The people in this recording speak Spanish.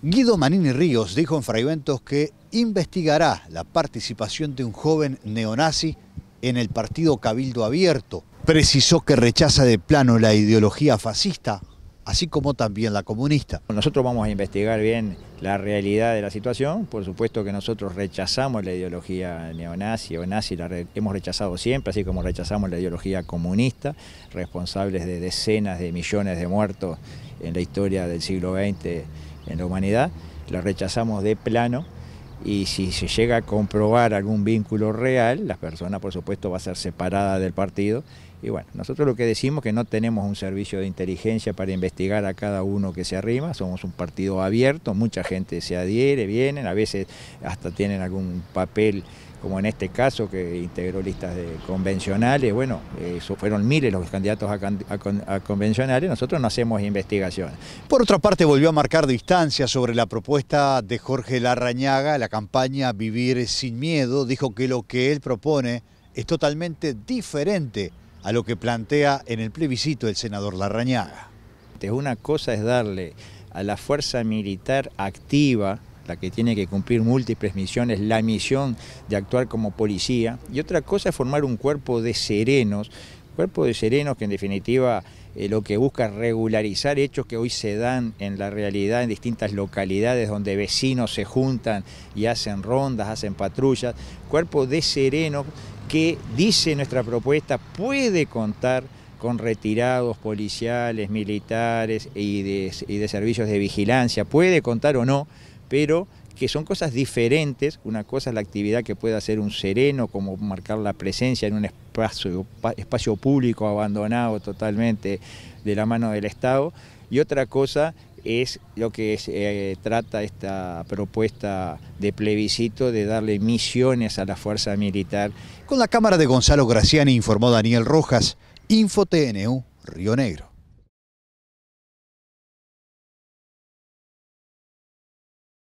Guido Manini Ríos dijo en fragmentos que investigará la participación de un joven neonazi en el partido Cabildo Abierto. Precisó que rechaza de plano la ideología fascista, así como también la comunista. Nosotros vamos a investigar bien la realidad de la situación. Por supuesto que nosotros rechazamos la ideología neonazi o nazi, la hemos rechazado siempre, así como rechazamos la ideología comunista, responsables de decenas de millones de muertos en la historia del siglo XX en la humanidad, la rechazamos de plano y si se llega a comprobar algún vínculo real, la persona por supuesto va a ser separada del partido. Y bueno, nosotros lo que decimos es que no tenemos un servicio de inteligencia para investigar a cada uno que se arrima, somos un partido abierto, mucha gente se adhiere, vienen, a veces hasta tienen algún papel como en este caso que integró listas de convencionales, bueno, eso fueron miles los candidatos a, convencionales, nosotros no hacemos investigación. Por otra parte, volvió a marcar distancia sobre la propuesta de Jorge Larrañaga, la campaña Vivir sin Miedo, dijo que lo que él propone es totalmente diferente a lo que plantea en el plebiscito el senador Larrañaga. Una cosa es darle a la fuerza militar activa, que tiene que cumplir múltiples misiones, la misión de actuar como policía, y otra cosa es formar un cuerpo de serenos, cuerpo de serenos que en definitiva eh, lo que busca es regularizar hechos que hoy se dan en la realidad en distintas localidades donde vecinos se juntan y hacen rondas, hacen patrullas, cuerpo de serenos que dice nuestra propuesta puede contar con retirados policiales, militares y de servicios de vigilancia, puede contar o no pero que son cosas diferentes. Una cosa es la actividad que puede hacer un sereno, como marcar la presencia en un espacio, espacio público abandonado totalmente de la mano del Estado. Y otra cosa es lo que eh, trata esta propuesta de plebiscito de darle misiones a la fuerza militar. Con la cámara de Gonzalo Graciani informó Daniel Rojas, InfoTNU, Río Negro.